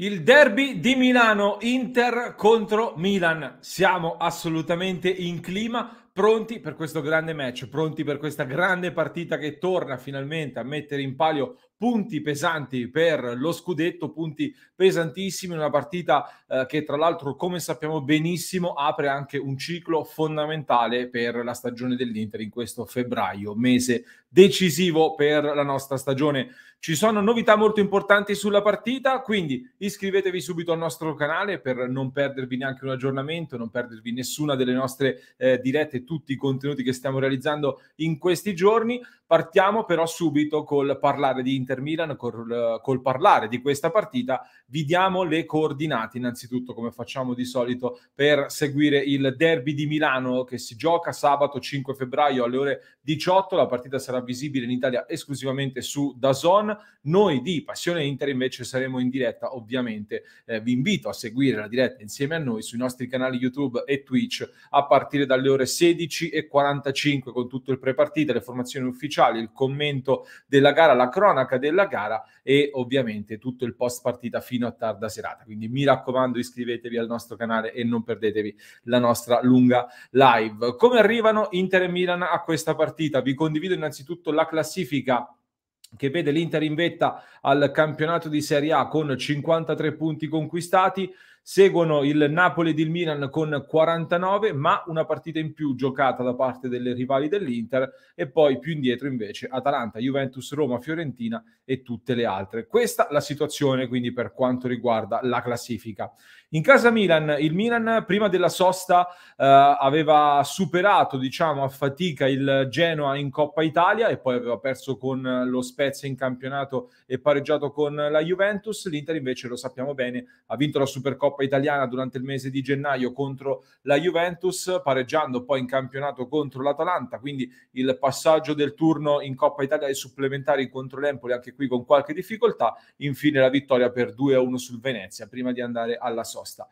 Il derby di Milano, Inter contro Milan. Siamo assolutamente in clima, pronti per questo grande match, pronti per questa grande partita che torna finalmente a mettere in palio punti pesanti per lo scudetto, punti pesantissimi, una partita eh, che tra l'altro come sappiamo benissimo apre anche un ciclo fondamentale per la stagione dell'Inter in questo febbraio, mese decisivo per la nostra stagione. Ci sono novità molto importanti sulla partita, quindi iscrivetevi subito al nostro canale per non perdervi neanche un aggiornamento, non perdervi nessuna delle nostre eh, dirette, tutti i contenuti che stiamo realizzando in questi giorni. Partiamo però subito col parlare di Inter Inter Milan col, col parlare di questa partita, vi diamo le coordinate innanzitutto come facciamo di solito per seguire il derby di Milano che si gioca sabato 5 febbraio alle ore 18, la partita sarà visibile in Italia esclusivamente su Dazon. Noi di Passione Inter invece saremo in diretta ovviamente, eh, vi invito a seguire la diretta insieme a noi sui nostri canali YouTube e Twitch a partire dalle ore 16.45 con tutto il pre-partita, le formazioni ufficiali, il commento della gara, la cronaca della gara e ovviamente tutto il post partita fino a tarda serata. Quindi mi raccomando iscrivetevi al nostro canale e non perdetevi la nostra lunga live. Come arrivano Inter e Milan a questa partita? Vi condivido innanzitutto la classifica che vede l'Inter in vetta al campionato di Serie A con 53 punti conquistati, Seguono il Napoli ed il Milan con 49, ma una partita in più giocata da parte delle rivali dell'Inter e poi più indietro invece Atalanta, Juventus, Roma, Fiorentina e tutte le altre. Questa la situazione quindi per quanto riguarda la classifica. In casa Milan, il Milan prima della sosta eh, aveva superato, diciamo, a fatica il Genoa in Coppa Italia e poi aveva perso con lo Spezia in campionato e pareggiato con la Juventus. L'Inter invece, lo sappiamo bene, ha vinto la Supercoppa italiana durante il mese di gennaio contro la Juventus, pareggiando poi in campionato contro l'Atalanta, quindi il passaggio del turno in Coppa Italia ai supplementari contro l'Empoli anche qui con qualche difficoltà, infine la vittoria per 2-1 sul Venezia prima di andare alla sosta sosta.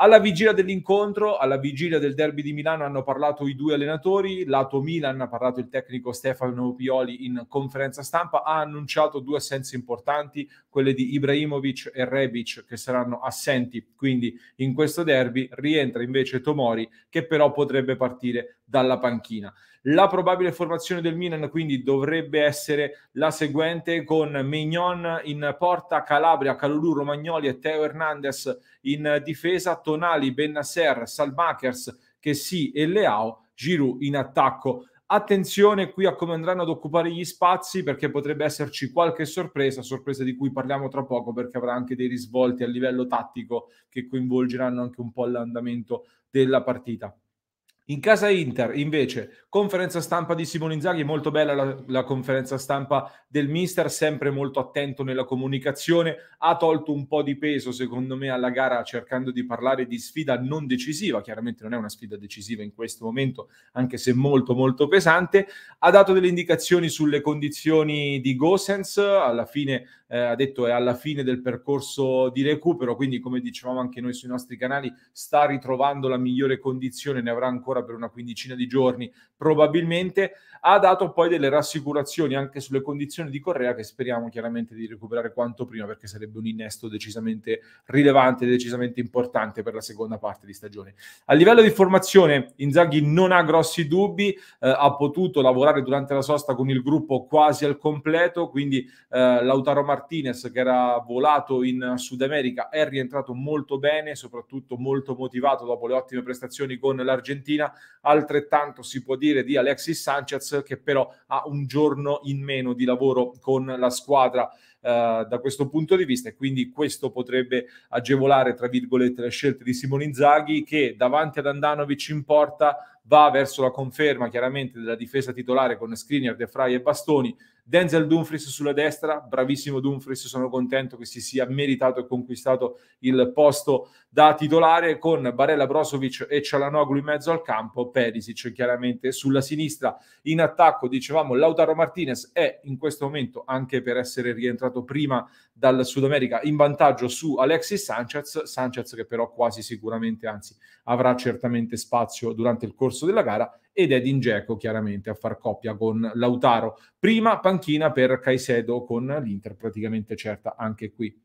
Alla vigilia dell'incontro, alla vigilia del derby di Milano, hanno parlato i due allenatori. Lato Milan ha parlato il tecnico Stefano Pioli in conferenza stampa. Ha annunciato due assenze importanti, quelle di Ibrahimovic e Rebic, che saranno assenti quindi in questo derby. Rientra invece Tomori, che però potrebbe partire dalla panchina. La probabile formazione del Milan quindi dovrebbe essere la seguente con Mignon in porta, Calabria, Calulù, Romagnoli e Teo Hernandez in difesa, Tonali, Bennasser, Salmakers, Chessy e Leao, Giroud in attacco. Attenzione qui a come andranno ad occupare gli spazi perché potrebbe esserci qualche sorpresa, sorpresa di cui parliamo tra poco perché avrà anche dei risvolti a livello tattico che coinvolgeranno anche un po' l'andamento della partita. In casa Inter, invece, conferenza stampa di Simone Inzaghi, molto bella la, la, conferenza stampa del mister, sempre molto attento nella comunicazione, ha tolto un po' di peso, secondo me, alla gara cercando di parlare di sfida non decisiva, chiaramente non è una sfida decisiva in questo momento, anche se molto molto pesante, ha dato delle indicazioni sulle condizioni di Gosens, alla fine eh, ha detto è alla fine del percorso di recupero, quindi come dicevamo anche noi sui nostri canali, sta ritrovando la migliore condizione, ne avrà ancora per una quindicina di giorni probabilmente, ha dato poi delle rassicurazioni anche sulle condizioni di Correa che speriamo chiaramente di recuperare quanto prima perché sarebbe un innesto decisamente rilevante, decisamente importante per la seconda parte di stagione. A livello di formazione Inzaghi non ha grossi dubbi, eh, ha potuto lavorare durante la sosta con il gruppo quasi al completo, quindi eh, Lautaro Martino Martinez che era volato in Sud America è rientrato molto bene, soprattutto molto motivato dopo le ottime prestazioni con l'Argentina. Altrettanto si può dire di Alexis Sanchez che però ha un giorno in meno di lavoro con la squadra eh, da questo punto di vista e quindi questo potrebbe agevolare tra virgolette le scelte di Simone Inzaghi che davanti ad Andanovic in porta va verso la conferma chiaramente della difesa titolare con Skriniar, De Frey e Bastoni Denzel Dumfries sulla destra, bravissimo Dumfries, sono contento che si sia meritato e conquistato il posto da titolare con Barella Brosovic e Cialanoglu in mezzo al campo, Perisic chiaramente sulla sinistra. In attacco, dicevamo, Lautaro Martinez è in questo momento, anche per essere rientrato prima dal Sud America, in vantaggio su Alexis Sanchez, Sanchez che però quasi sicuramente, anzi avrà certamente spazio durante il corso della gara ed è Dingeco chiaramente a far coppia con Lautaro. Prima panchina per Caicedo con l'Inter praticamente certa anche qui.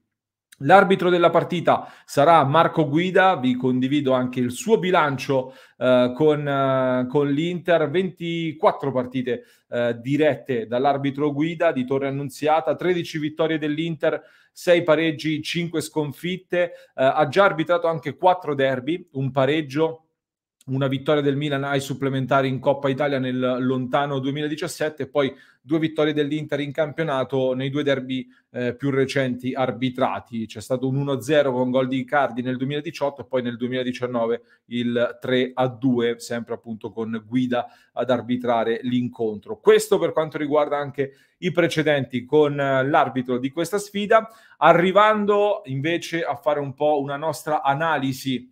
L'arbitro della partita sarà Marco Guida, vi condivido anche il suo bilancio eh, con, eh, con, l'Inter, 24 partite eh, dirette dall'arbitro Guida di Torre Annunziata, 13 vittorie dell'Inter, 6 pareggi, 5 sconfitte, eh, ha già arbitrato anche 4 derby, un pareggio, una vittoria del Milan ai supplementari in Coppa Italia nel lontano 2017 e poi due vittorie dell'Inter in campionato nei due derby eh, più recenti arbitrati. C'è stato un 1-0 con gol di Icardi nel 2018 e poi nel 2019 il 3-2, sempre appunto con Guida ad arbitrare l'incontro. Questo per quanto riguarda anche i precedenti con eh, l'arbitro di questa sfida. Arrivando invece a fare un po' una nostra analisi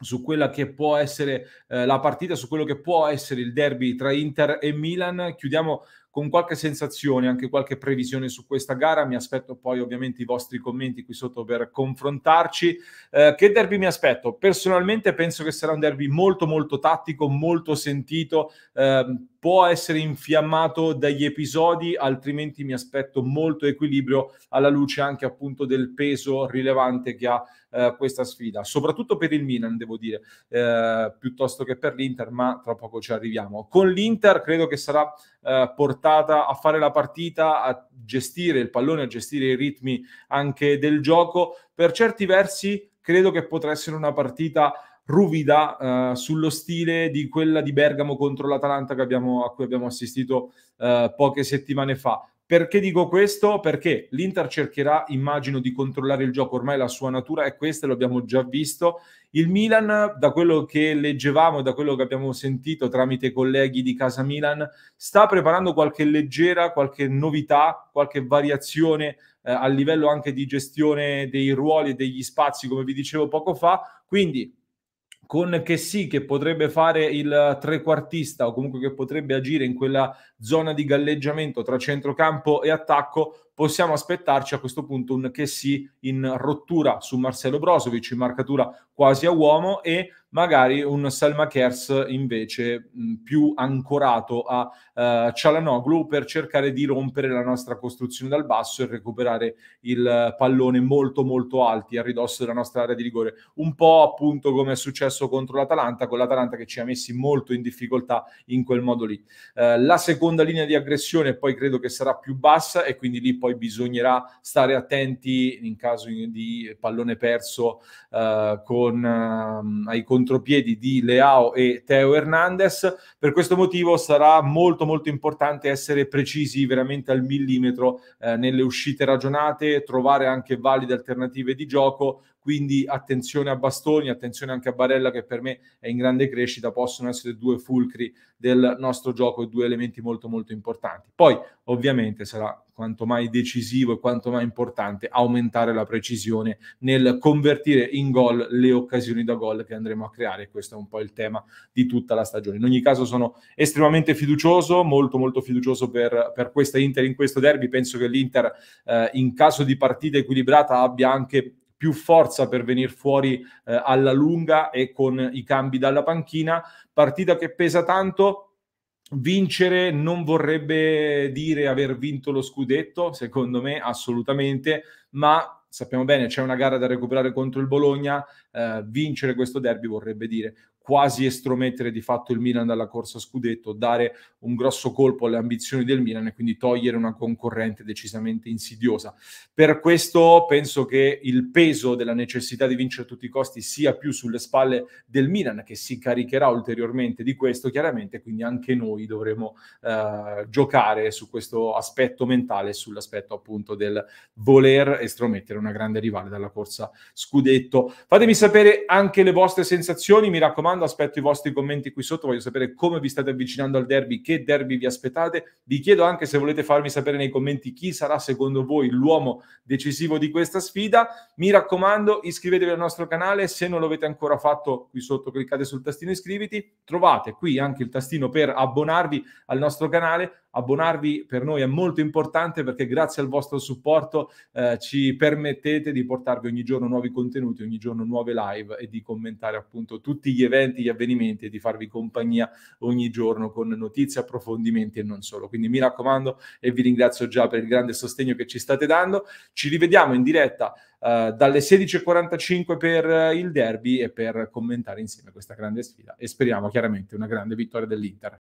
su quella che può essere eh, la partita, su quello che può essere il derby tra Inter e Milan. Chiudiamo con qualche sensazione, anche qualche previsione su questa gara. Mi aspetto poi ovviamente i vostri commenti qui sotto per confrontarci. Eh, che derby mi aspetto? Personalmente penso che sarà un derby molto molto tattico, molto sentito. Eh, può essere infiammato dagli episodi, altrimenti mi aspetto molto equilibrio alla luce anche appunto del peso rilevante che ha eh, questa sfida, soprattutto per il Milan, devo dire, eh, piuttosto che per l'Inter, ma tra poco ci arriviamo. Con l'Inter credo che sarà eh, portata a fare la partita, a gestire il pallone, a gestire i ritmi anche del gioco. Per certi versi credo che potrà essere una partita ruvida eh, sullo stile di quella di Bergamo contro l'Atalanta abbiamo, a cui abbiamo assistito eh, poche settimane fa. Perché dico questo? Perché l'Inter cercherà, immagino, di controllare il gioco, ormai la sua natura è questa, l'abbiamo già visto. Il Milan, da quello che leggevamo e da quello che abbiamo sentito tramite colleghi di Casa Milan, sta preparando qualche leggera, qualche novità, qualche variazione eh, a livello anche di gestione dei ruoli e degli spazi, come vi dicevo poco fa. Quindi con che sì, che potrebbe fare il trequartista o comunque che potrebbe agire in quella zona di galleggiamento tra centrocampo e attacco, possiamo aspettarci a questo punto un che sì in rottura su Marcello Brozovic in marcatura quasi a uomo e magari un Salma Kers invece mh, più ancorato a uh, Cialanoglu per cercare di rompere la nostra costruzione dal basso e recuperare il pallone molto molto alti a ridosso della nostra area di rigore un po' appunto come è successo contro l'Atalanta con l'Atalanta che ci ha messi molto in difficoltà in quel modo lì uh, la seconda linea di aggressione poi credo che sarà più bassa e quindi lì poi poi bisognerà stare attenti in caso di pallone perso eh, con, eh, ai contropiedi di Leao e Teo Hernandez. Per questo motivo sarà molto molto importante essere precisi veramente al millimetro eh, nelle uscite ragionate, trovare anche valide alternative di gioco, quindi attenzione a Bastoni, attenzione anche a Barella che per me è in grande crescita, possono essere due fulcri del nostro gioco e due elementi molto molto importanti. Poi ovviamente sarà quanto mai decisivo e quanto mai importante aumentare la precisione nel convertire in gol le occasioni da gol che andremo a creare. Questo è un po' il tema di tutta la stagione. In ogni caso sono estremamente fiducioso, molto molto fiducioso per, per questa Inter in questo derby. Penso che l'Inter eh, in caso di partita equilibrata abbia anche più forza per venire fuori eh, alla lunga e con i cambi dalla panchina. Partita che pesa tanto, Vincere non vorrebbe dire aver vinto lo scudetto, secondo me assolutamente, ma sappiamo bene c'è una gara da recuperare contro il Bologna, eh, vincere questo derby vorrebbe dire quasi estromettere di fatto il Milan dalla corsa scudetto, dare un grosso colpo alle ambizioni del Milan e quindi togliere una concorrente decisamente insidiosa. Per questo penso che il peso della necessità di vincere a tutti i costi sia più sulle spalle del Milan che si caricherà ulteriormente di questo chiaramente, quindi anche noi dovremo eh, giocare su questo aspetto mentale, sull'aspetto appunto del voler estromettere una grande rivale dalla corsa scudetto. Fatemi sapere anche le vostre sensazioni, mi raccomando raccomando, aspetto i vostri commenti qui sotto, voglio sapere come vi state avvicinando al derby, che derby vi aspettate. Vi chiedo anche se volete farmi sapere nei commenti chi sarà secondo voi l'uomo decisivo di questa sfida. Mi raccomando, iscrivetevi al nostro canale, se non lo avete ancora fatto qui sotto cliccate sul tastino iscriviti, trovate qui anche il tastino per abbonarvi al nostro canale abbonarvi per noi è molto importante perché grazie al vostro supporto eh, ci permettete di portarvi ogni giorno nuovi contenuti, ogni giorno nuove live e di commentare appunto tutti gli eventi, gli avvenimenti e di farvi compagnia ogni giorno con notizie, approfondimenti e non solo. Quindi mi raccomando e vi ringrazio già per il grande sostegno che ci state dando. Ci rivediamo in diretta eh, dalle 16.45 per eh, il derby e per commentare insieme questa grande sfida e speriamo chiaramente una grande vittoria dell'Inter.